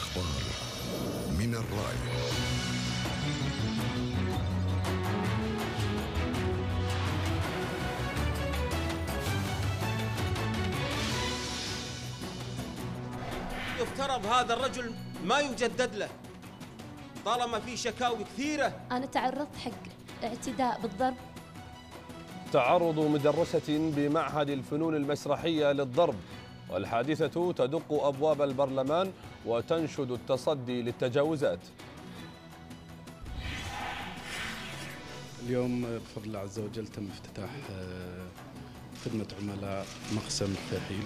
الأخبار من الرأي يفترض هذا الرجل ما يجدد له طالما في شكاوي كثيرة أنا تعرضت حق اعتداء بالضرب تعرض مدرسة بمعهد الفنون المسرحية للضرب والحادثة تدق أبواب البرلمان وتنشد التصدي للتجاوزات اليوم بفضل الله عز وجل تم افتتاح آه، خدمة عملاء مقسم الترحيل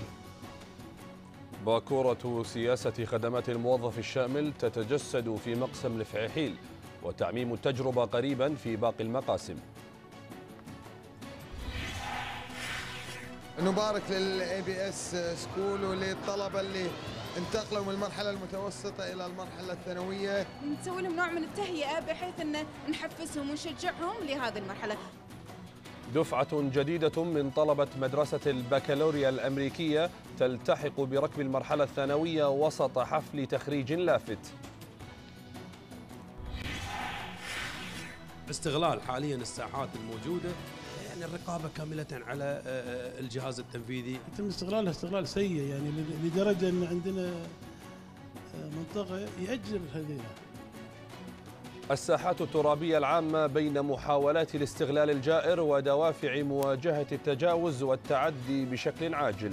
باكورة سياسة خدمات الموظف الشامل تتجسد في مقسم الفعيحيل وتعميم التجربة قريبا في باقي المقاسم نبارك للاي بي اس سكول وللطلبه اللي انتقلوا من المرحله المتوسطه الى المرحله الثانويه نسوي لهم نوع من التهيئه بحيث ان نحفزهم ونشجعهم لهذه المرحله دفعة جديدة من طلبة مدرسة البكالوريا الأمريكية تلتحق بركب المرحلة الثانوية وسط حفل تخريج لافت استغلال حاليا الساحات الموجودة يعني الرقابه كامله على آه، آه، الجهاز التنفيذي يتم استغلالها استغلال سيء يعني لدرجه ان عندنا آه، منطقه ياجر هذيلها الساحات الترابية العامة بين محاولات الاستغلال الجائر ودوافع مواجهة التجاوز والتعدي بشكل عاجل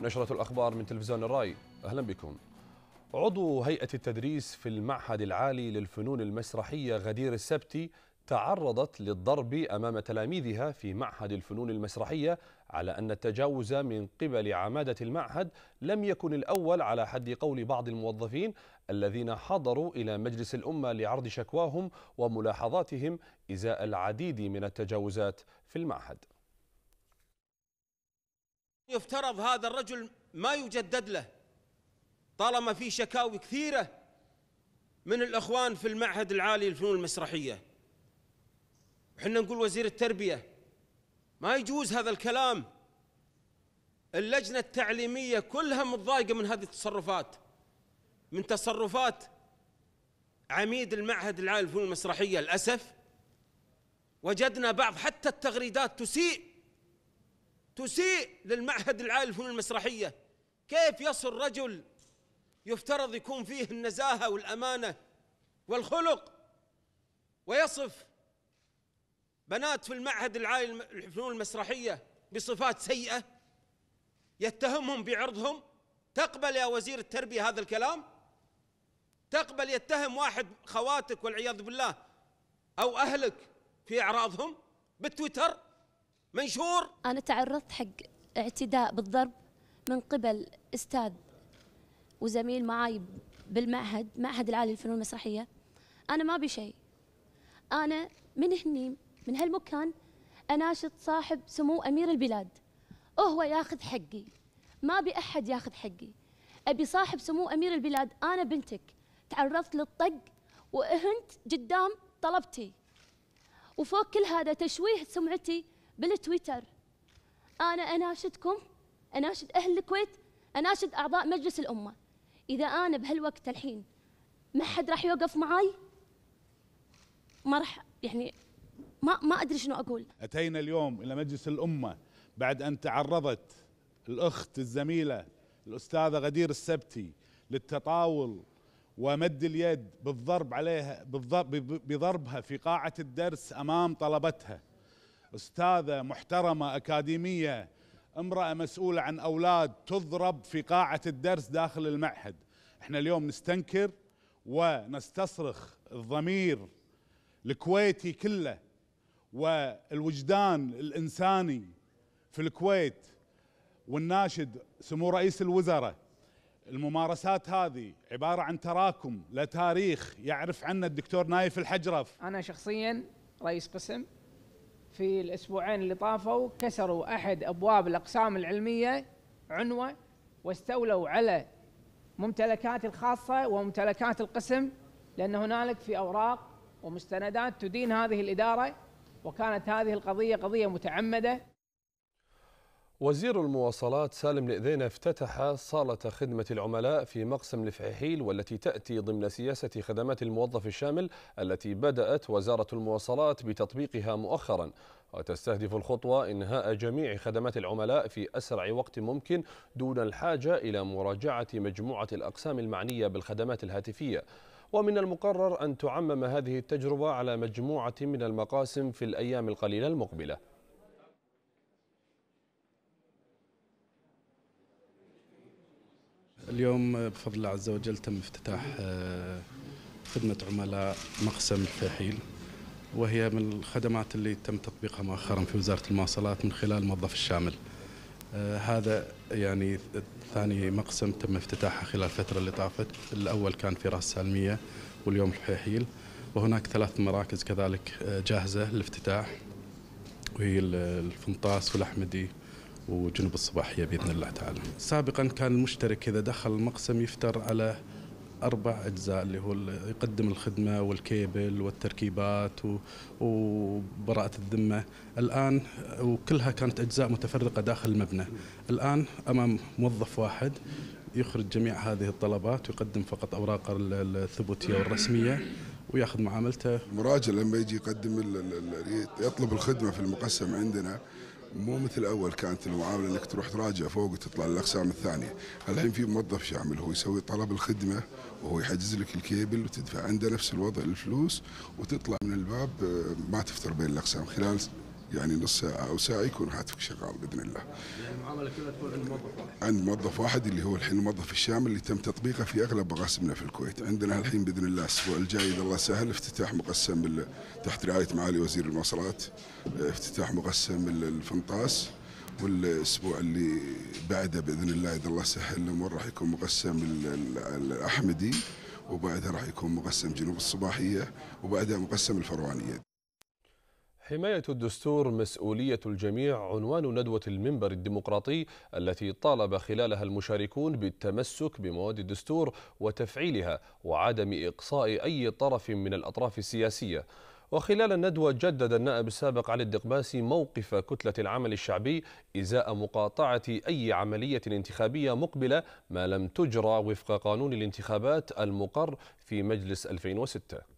نشرة الأخبار من تلفزيون الرأي أهلا بكم عضو هيئة التدريس في المعهد العالي للفنون المسرحية غدير السبتي تعرضت للضرب أمام تلاميذها في معهد الفنون المسرحية على أن التجاوز من قبل عمادة المعهد لم يكن الأول على حد قول بعض الموظفين الذين حضروا إلى مجلس الأمة لعرض شكواهم وملاحظاتهم إزاء العديد من التجاوزات في المعهد يفترض هذا الرجل ما يجدد له طالما في شكاوي كثيرة من الأخوان في المعهد العالي للفنون المسرحية وحنا نقول وزير التربية ما يجوز هذا الكلام اللجنة التعليمية كلها متضايقة من هذه التصرفات من تصرفات عميد المعهد العالي للفنون المسرحية للأسف وجدنا بعض حتى التغريدات تسيء تسيء للمعهد العالي للفنون المسرحية كيف يصل رجل يفترض يكون فيه النزاهة والأمانة والخلق ويصف بنات في المعهد العالي للفنون المسرحيه بصفات سيئه يتهمهم بعرضهم تقبل يا وزير التربيه هذا الكلام تقبل يتهم واحد خواتك والعياذ بالله او اهلك في اعراضهم بالتويتر منشور انا تعرضت حق اعتداء بالضرب من قبل استاذ وزميل معاي بالمعهد معهد العالي للفنون المسرحيه انا ما بي شيء انا من هني من هالمكان أناشد صاحب سمو أمير البلاد هو ياخذ حقي ما أبي أحد ياخذ حقي أبي صاحب سمو أمير البلاد أنا بنتك تعرضت للطق وأهنت قدام طلبتي وفوق كل هذا تشويه سمعتي بالتويتر أنا أناشدكم أناشد أهل الكويت أناشد أعضاء مجلس الأمة إذا أنا بهالوقت الحين ما حد راح يوقف معي ما راح يعني ما ما ادري شنو اقول اتينا اليوم الى مجلس الامه بعد ان تعرضت الاخت الزميله الاستاذه غدير السبتي للتطاول ومد اليد بالضرب عليها بالضرب بضربها في قاعه الدرس امام طلبتها استاذه محترمه اكاديميه امراه مسؤوله عن اولاد تضرب في قاعه الدرس داخل المعهد احنا اليوم نستنكر ونستصرخ الضمير الكويتي كله والوجدان الإنساني في الكويت والناشد سمو رئيس الوزراء الممارسات هذه عبارة عن تراكم لتاريخ يعرف عنه الدكتور نايف الحجرف أنا شخصيا رئيس قسم في الأسبوعين اللي طافوا كسروا أحد أبواب الأقسام العلمية عنوة واستولوا على ممتلكات الخاصة وممتلكات القسم لأن هنالك في أوراق ومستندات تدين هذه الإدارة وكانت هذه القضية قضية متعمدة وزير المواصلات سالم لئذين افتتح صالة خدمة العملاء في مقسم الفحيحيل والتي تأتي ضمن سياسة خدمات الموظف الشامل التي بدأت وزارة المواصلات بتطبيقها مؤخرا وتستهدف الخطوة إنهاء جميع خدمات العملاء في أسرع وقت ممكن دون الحاجة إلى مراجعة مجموعة الأقسام المعنية بالخدمات الهاتفية ومن المقرر أن تعمم هذه التجربة على مجموعة من المقاسم في الأيام القليلة المقبلة اليوم بفضل الله عز وجل تم افتتاح آه، خدمة عملاء مقسم الفاحيل وهي من الخدمات اللي تم تطبيقها مؤخرا في وزارة المواصلات من خلال الموظف الشامل آه، هذا يعني ثاني مقسم تم افتتاحه خلال الفترة اللي طافت الأول كان في راس سالمية واليوم الحيحيل وهناك ثلاث مراكز كذلك آه، جاهزة للافتتاح وهي الفنطاس والأحمدي وجنوب الصباحية بإذن الله تعالى سابقا كان المشترك إذا دخل المقسم يفتر على اربع اجزاء اللي هو يقدم الخدمه والكيبل والتركيبات وبراءه الذمه الان وكلها كانت اجزاء متفرقه داخل المبنى الان امام موظف واحد يخرج جميع هذه الطلبات ويقدم فقط اوراقه الثبوتيه والرسميه وياخذ معاملته مراجع لما يجي يقدم يطلب الخدمه في المقسم عندنا مو مثل اول كانت المعامله انك تروح تراجع فوق وتطلع للاقسام الثانيه، الحين في موظف شامل هو يسوي طلب الخدمه وهو يحجز لك الكيبل وتدفع عنده نفس الوضع الفلوس وتطلع من الباب آه، ما تفتر بين الاقسام خلال يعني نص ساعه او ساعه يكون هاتفك شغال باذن الله. يعني المعامله كلها تكون عند موظف واحد. عند موظف واحد اللي هو الحين الموظف الشامل اللي تم تطبيقه في اغلب مقاسمنا في الكويت، عندنا الحين باذن الله الاسبوع الجاي اذا الله سهل افتتاح مقسم تحت رعايه معالي وزير المواصلات آه، افتتاح مقسم الفنطاس والاسبوع اللي بعده باذن الله اذا الله سهل الامور راح يكون مقسم الاحمدي وبعدها راح يكون مقسم جنوب الصباحيه وبعدها مقسم الفروانيه حماية الدستور مسؤولية الجميع عنوان ندوة المنبر الديمقراطي التي طالب خلالها المشاركون بالتمسك بمواد الدستور وتفعيلها وعدم إقصاء أي طرف من الأطراف السياسية وخلال الندوة جدد النائب السابق علي الدقباسي موقف كتلة العمل الشعبي إزاء مقاطعة أي عملية انتخابية مقبلة ما لم تجرى وفق قانون الانتخابات المقر في مجلس 2006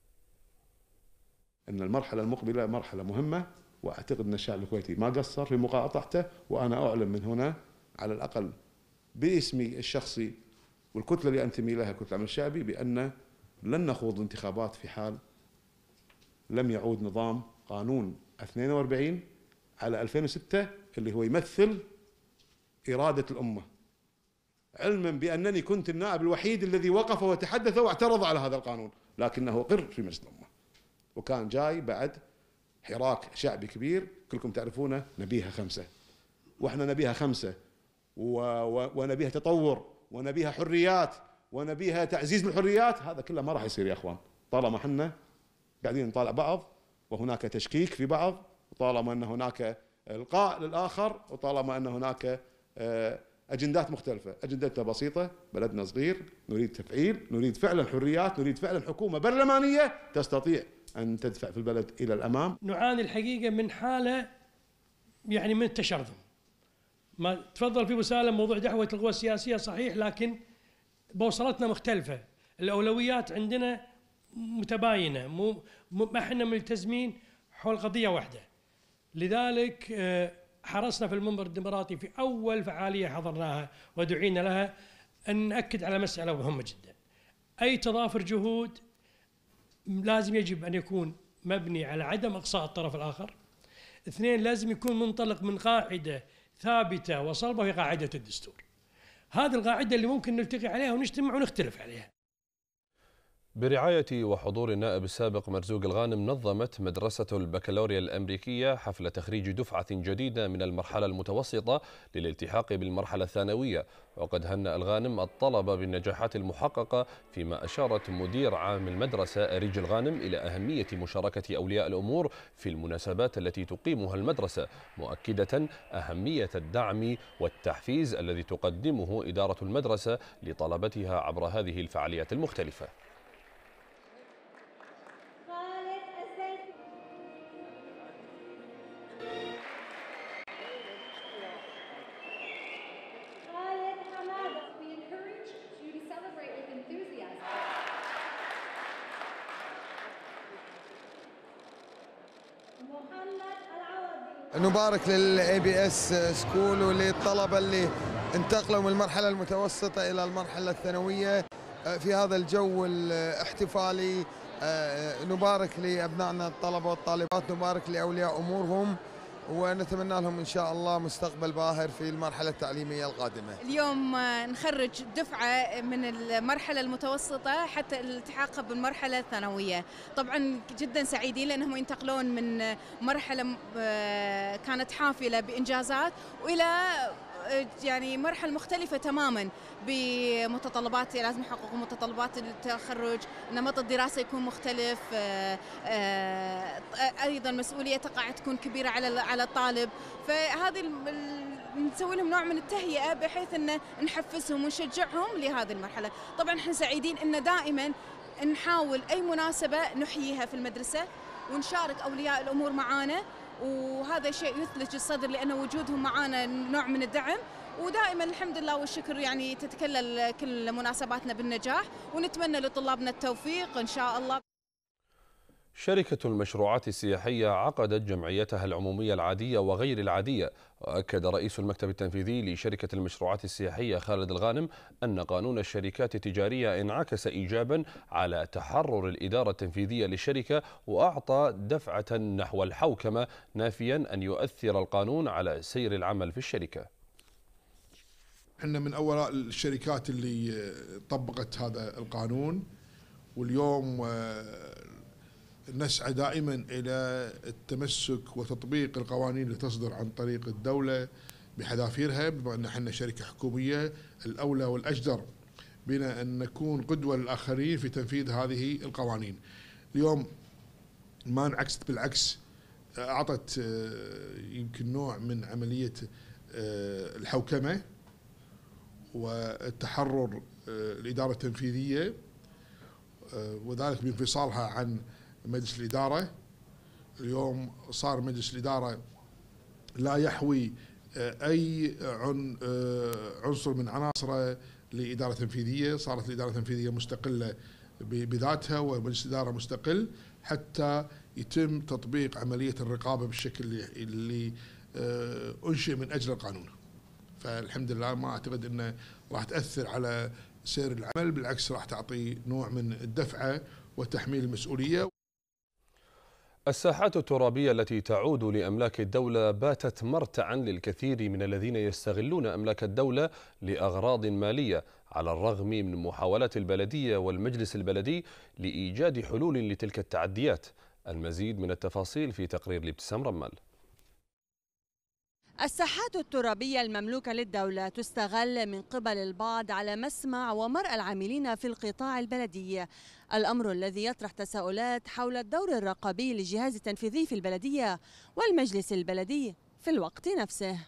ان المرحله المقبله مرحله مهمه واعتقد ان الشعب الكويتي ما قصر في مقاطعته وانا اعلن من هنا على الاقل باسمي الشخصي والكتله اللي انتمي لها كتله العمل الشعبي بان لن نخوض انتخابات في حال لم يعود نظام قانون 42 على 2006 اللي هو يمثل اراده الامه علما بانني كنت النائب الوحيد الذي وقف وتحدث واعترض على هذا القانون لكنه اقر في مجلس الامه وكان جاي بعد حراك شعبي كبير كلكم تعرفونه نبيها خمسة واحنا نبيها خمسة ونبيها تطور ونبيها حريات ونبيها تعزيز الحريات هذا كله ما راح يصير يا اخوان طالما احنا قاعدين نطالع بعض وهناك تشكيك في بعض وطالما ان هناك القاء للاخر وطالما ان هناك آه، اجندات مختلفه، اجندتنا بسيطه، بلدنا صغير، نريد تفعيل، نريد فعلا حريات، نريد فعلا حكومه برلمانيه تستطيع أن تدفع في البلد إلى الأمام نعاني الحقيقة من حالة يعني من التشرذم ما تفضل في ابو سالم موضوع دعوه القوى السياسيه صحيح لكن بوصلتنا مختلفه الاولويات عندنا متباينه مو ما احنا ملتزمين حول قضيه واحده لذلك آه، حرصنا في المنبر الديمقراطي في اول فعاليه حضرناها ودعينا لها ان ناكد على مساله مهمه جدا اي تضافر جهود لازم يجب أن يكون مبني على عدم إقصاء الطرف الآخر اثنين لازم يكون منطلق من قاعدة ثابتة وصلبة في قاعدة الدستور هذه القاعدة اللي ممكن نلتقي عليها ونجتمع ونختلف عليها برعاية وحضور النائب السابق مرزوق الغانم نظمت مدرسة البكالوريا الأمريكية حفل تخريج دفعة جديدة من المرحلة المتوسطة للالتحاق بالمرحلة الثانوية وقد هنأ الغانم الطلبة بالنجاحات المحققة فيما أشارت مدير عام المدرسة أريج الغانم إلى أهمية مشاركة أولياء الأمور في المناسبات التي تقيمها المدرسة مؤكدة أهمية الدعم والتحفيز الذي تقدمه إدارة المدرسة لطلبتها عبر هذه الفعاليات المختلفة نبارك للاي بي اس سكول وللطلبه اللي انتقلوا من المرحله المتوسطه الى المرحله الثانويه آه، في هذا الجو الاحتفالي آه، نبارك لابنائنا الطلبه والطالبات نبارك لاولياء امورهم ونتمنى لهم ان شاء الله مستقبل باهر في المرحله التعليميه القادمه. اليوم نخرج دفعه من المرحله المتوسطه حتى التحاقها بالمرحله الثانويه، طبعا جدا سعيدين لانهم ينتقلون من مرحله آه، كانت حافله بانجازات والى يعني مرحلة مختلفة تماما بمتطلبات لازم يحققوا متطلبات التخرج نمط الدراسة يكون مختلف آه، آه، أيضا مسؤولية تقع تكون كبيرة على على الطالب فهذه نسوي لهم نوع من التهيئه بحيث ان نحفزهم ونشجعهم لهذه المرحله، طبعا احنا سعيدين ان دائما نحاول اي مناسبه نحييها في المدرسه ونشارك اولياء الامور معانا وهذا شيء يثلج الصدر لأن وجودهم معانا نوع من الدعم ودائما الحمد لله والشكر يعني تتكلل كل مناسباتنا بالنجاح ونتمنى لطلابنا التوفيق إن شاء الله شركة المشروعات السياحية عقدت جمعيتها العمومية العادية وغير العادية وأكد رئيس المكتب التنفيذي لشركة المشروعات السياحية خالد الغانم أن قانون الشركات التجارية انعكس إيجابا على تحرر الإدارة التنفيذية للشركة وأعطى دفعة نحو الحوكمة نافيا أن يؤثر القانون على سير العمل في الشركة احنا من أول الشركات اللي طبقت هذا القانون واليوم نسعى دائما الى التمسك وتطبيق القوانين اللي تصدر عن طريق الدوله بحذافيرها بما ان احنا شركه حكوميه الاولى والاجدر بنا ان نكون قدوه للاخرين في تنفيذ هذه القوانين. اليوم ما انعكست بالعكس اعطت آه، يمكن نوع من عمليه آه، الحوكمه والتحرر آه، الاداره التنفيذيه وذلك بانفصالها عن مجلس الإدارة اليوم صار مجلس الإدارة لا يحوي آه، أي آه، عنصر من عناصره لإدارة تنفيذية صارت الإدارة التنفيذية مستقلة بذاتها ومجلس الإدارة مستقل حتى يتم تطبيق عملية الرقابة بالشكل اللي آه، أنشئ من أجل القانون فالحمد لله ما أعتقد أنه راح تأثر على سير العمل بالعكس راح تعطي نوع من الدفعة وتحميل المسؤولية الساحات الترابية التي تعود لأملاك الدولة باتت مرتعا للكثير من الذين يستغلون أملاك الدولة لأغراض مالية على الرغم من محاولات البلدية والمجلس البلدي لإيجاد حلول لتلك التعديات المزيد من التفاصيل في تقرير لابتسام رمال الساحات الترابية المملوكة للدولة تستغل من قبل البعض على مسمع ومرأى العاملين في القطاع البلدي الأمر الذي يطرح تساؤلات حول الدور الرقابي للجهاز التنفيذي في البلدية والمجلس البلدي في الوقت نفسه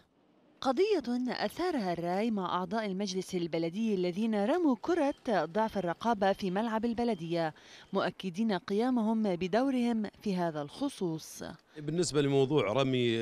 قضية أثارها الراي مع أعضاء المجلس البلدي الذين رموا كرة ضعف الرقابة في ملعب البلدية مؤكدين قيامهم بدورهم في هذا الخصوص بالنسبة لموضوع رمي آه،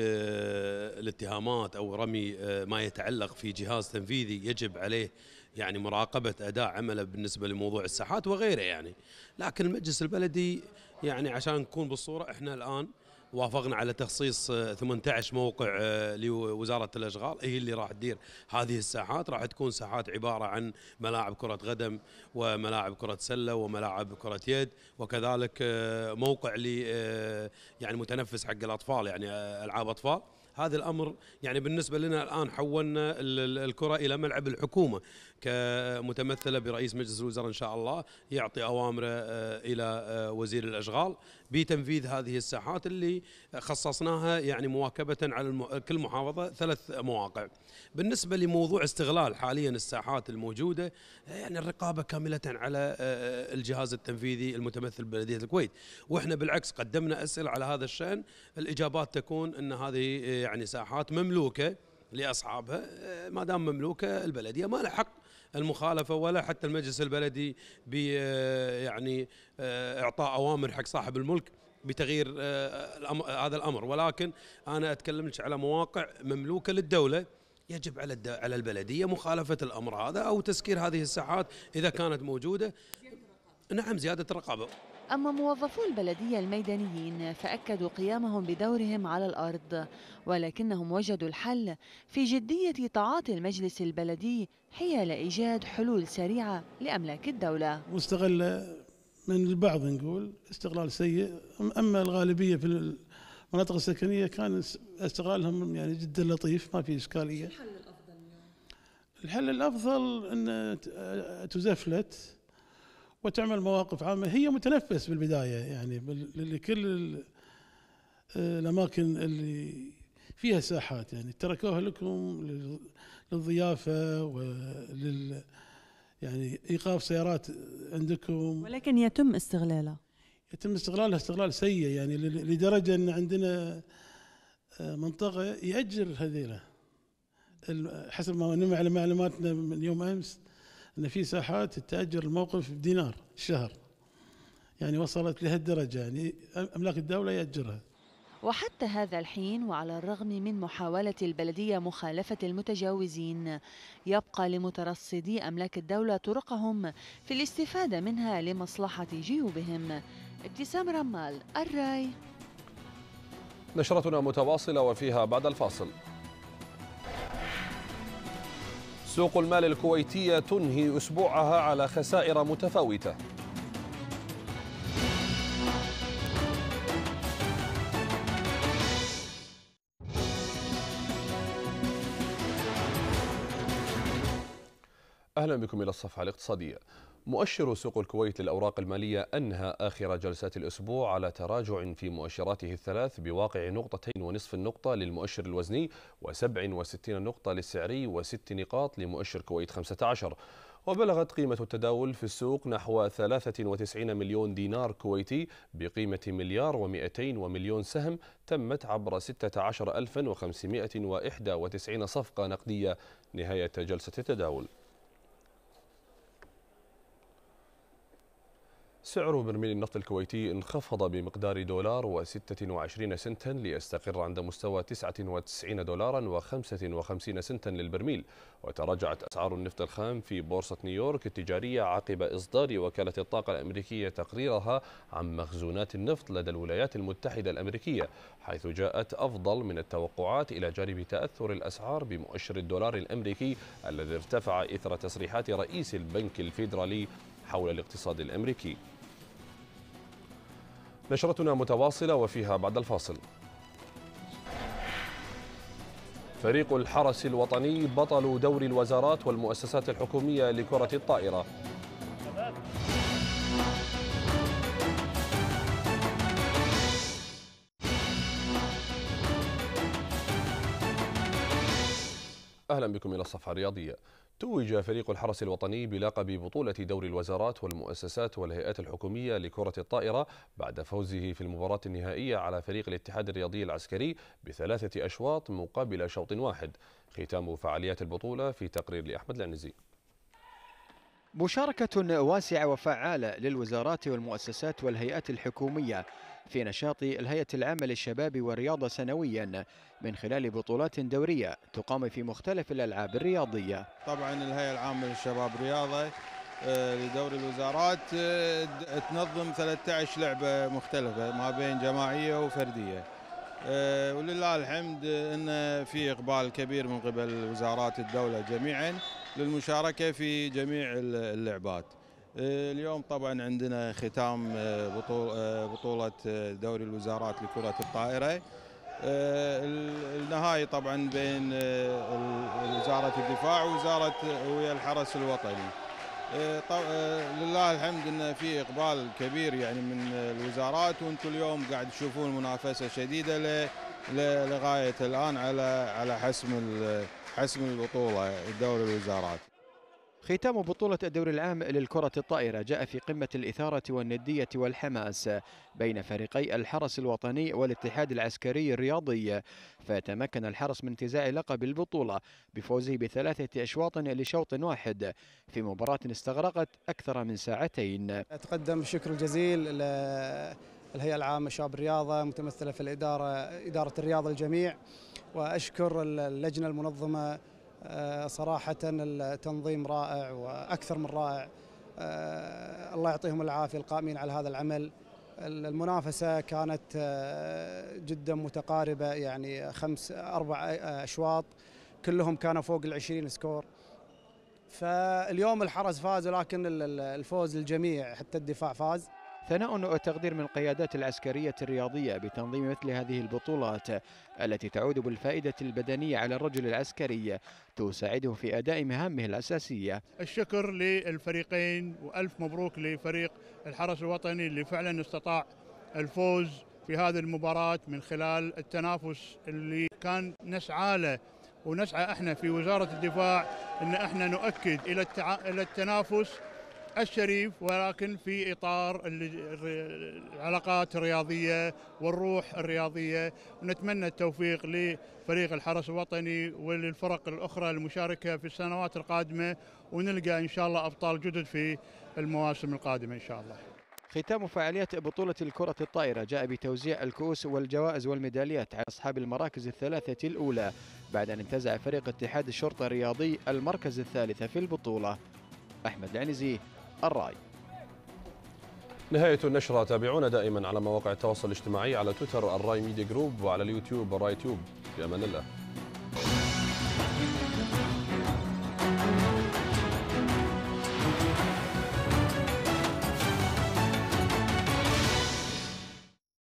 الاتهامات أو رمي آه، ما يتعلق في جهاز تنفيذي يجب عليه يعني مراقبة أداء عمله بالنسبة لموضوع الساحات وغيره يعني لكن المجلس البلدي يعني عشان نكون بالصورة إحنا الآن وافقنا على تخصيص 18 آه، موقع آه، لوزاره الاشغال هي اللي راح تدير هذه الساحات راح تكون ساحات عباره عن ملاعب كره قدم وملاعب كره سله وملاعب كره يد وكذلك آه، موقع لي يعني متنفس حق الاطفال يعني العاب اطفال هذا الامر يعني بالنسبه لنا الان حولنا الكره الى ملعب الحكومه كمتمثله برئيس مجلس الوزراء ان شاء الله يعطي اوامره الى وزير الاشغال بتنفيذ هذه الساحات اللي خصصناها يعني مواكبة على كل محافظة ثلاث مواقع بالنسبة لموضوع استغلال حاليا الساحات الموجودة يعني الرقابة كاملة على آه، آه، الجهاز التنفيذي المتمثل ببلدية الكويت وإحنا بالعكس قدمنا أسئلة على هذا الشأن الإجابات تكون أن هذه آه، يعني ساحات مملوكة لاصحابها ما دام مملوكه البلديه ما لها حق المخالفه ولا حتى المجلس البلدي ب آه، يعني آه، اعطاء اوامر حق صاحب الملك بتغيير آه، هذا الامر ولكن انا اتكلم لك على مواقع مملوكه للدوله يجب على على البلديه مخالفه الامر هذا او تسكير هذه الساحات اذا كانت موجوده نعم زياده الرقابه أما موظفو البلدية الميدانيين فأكدوا قيامهم بدورهم على الأرض ولكنهم وجدوا الحل في جدية تعاطي المجلس البلدي حيال إيجاد حلول سريعة لأملاك الدولة مستغلة من البعض نقول استغلال سيء أما الغالبية في المناطق السكنية كان استغلالهم يعني جدا لطيف ما في إشكالية الحل الأفضل أن تزفلت وتعمل مواقف عامه هي متنفس بالبدايه يعني لكل الاماكن اللي فيها ساحات يعني تركوها لكم للضيافه ولل يعني ايقاف سيارات عندكم ولكن يتم استغلالها يتم استغلالها استغلال سيء يعني لدرجه ان عندنا آه، منطقه ياجر هذيله حسب ما نمع على معلوماتنا من يوم امس ان في ساحات تاجر الموقف بدينار الشهر يعني وصلت لهالدرجه يعني املاك الدوله ياجرها وحتى هذا الحين وعلى الرغم من محاولة البلدية مخالفة المتجاوزين يبقى لمترصدي أملاك الدولة طرقهم في الاستفادة منها لمصلحة جيوبهم ابتسام رمال الراي نشرتنا متواصلة وفيها بعد الفاصل سوق المال الكويتية تنهي أسبوعها على خسائر متفاوتة أهلا بكم إلى الصفحة الاقتصادية مؤشر سوق الكويت للأوراق المالية أنهى آخر جلسات الأسبوع على تراجع في مؤشراته الثلاث بواقع نقطتين ونصف النقطة للمؤشر الوزني و67 نقطة للسعري وست نقاط لمؤشر كويت 15 وبلغت قيمة التداول في السوق نحو 93 مليون دينار كويتي بقيمة مليار و200 ومليون سهم تمت عبر 16591 صفقة نقدية نهاية جلسة التداول سعر برميل النفط الكويتي انخفض بمقدار دولار و26 سنتا ليستقر عند مستوى 99 دولارا و55 سنتا للبرميل وتراجعت أسعار النفط الخام في بورصة نيويورك التجارية عقب إصدار وكالة الطاقة الأمريكية تقريرها عن مخزونات النفط لدى الولايات المتحدة الأمريكية حيث جاءت أفضل من التوقعات إلى جانب تأثر الأسعار بمؤشر الدولار الأمريكي الذي ارتفع إثر تصريحات رئيس البنك الفيدرالي حول الاقتصاد الأمريكي نشرتنا متواصلة وفيها بعد الفاصل فريق الحرس الوطني بطل دور الوزارات والمؤسسات الحكومية لكرة الطائرة أهلا بكم إلى الصفحة الرياضية توج فريق الحرس الوطني بلقب بطولة دور الوزارات والمؤسسات والهيئات الحكومية لكرة الطائرة بعد فوزه في المباراة النهائية على فريق الاتحاد الرياضي العسكري بثلاثة أشواط مقابل شوط واحد ختام فعاليات البطولة في تقرير لأحمد العنزي مشاركة واسعة وفعالة للوزارات والمؤسسات والهيئات الحكومية في نشاط الهيئة العامة للشباب والرياضة سنويا من خلال بطولات دورية تقام في مختلف الألعاب الرياضية طبعا الهيئة العامة للشباب والرياضة آه، لدوري الوزارات آه، تنظم 13 لعبة مختلفة ما بين جماعية وفردية آه، ولله الحمد ان في اقبال كبير من قبل وزارات الدوله جميعا للمشاركه في جميع اللعبات آه، اليوم طبعا عندنا ختام آه، آه، بطولة دوري الوزارات لكرة الطائرة النهائي طبعا بين وزارة الدفاع ووزارة ويا الحرس الوطني لله الحمد ان في اقبال كبير يعني من الوزارات وانتم اليوم قاعد تشوفون منافسه شديده لغايه الان على على حسم حسم البطوله دوري الوزارات ختام بطولة الدوري العام للكرة الطائرة جاء في قمة الإثارة والندية والحماس بين فريقي الحرس الوطني والاتحاد العسكري الرياضي فتمكن الحرس من انتزاع لقب البطولة بفوزه بثلاثة أشواط لشوط واحد في مباراة استغرقت أكثر من ساعتين أتقدم الشكر الجزيل الهيئة العامة شباب الرياضة متمثلة في الإدارة إدارة الرياضة الجميع وأشكر اللجنة المنظمة آه، صراحة التنظيم رائع وأكثر من رائع آه، الله يعطيهم العافية القائمين على هذا العمل المنافسة كانت آه، جدا متقاربة يعني خمس أربع أشواط كلهم كانوا فوق العشرين سكور فاليوم الحرس فاز ولكن الفوز للجميع حتى الدفاع فاز ثناء وتقدير من القيادات العسكرية الرياضية بتنظيم مثل هذه البطولات التي تعود بالفائدة البدنية على الرجل العسكري تساعده في أداء مهامه الأساسية الشكر للفريقين وألف مبروك لفريق الحرس الوطني اللي فعلا استطاع الفوز في هذه المباراة من خلال التنافس اللي كان نسعى له ونسعى احنا في وزارة الدفاع ان احنا نؤكد الى التنافس الشريف ولكن في اطار العلاقات الرياضيه والروح الرياضيه ونتمنى التوفيق لفريق الحرس الوطني وللفرق الاخرى المشاركه في السنوات القادمه ونلقى ان شاء الله ابطال جدد في المواسم القادمه ان شاء الله. ختام فعاليات بطولة الكرة الطائرة جاء بتوزيع الكؤوس والجوائز والميداليات على أصحاب المراكز الثلاثة الأولى بعد أن انتزع فريق اتحاد الشرطة الرياضي المركز الثالث في البطولة أحمد العنزي الرأي نهاية النشرة تابعونا دائما على مواقع التواصل الاجتماعي على تويتر الراي ميديا جروب وعلى اليوتيوب الراي تيوب في أمان الله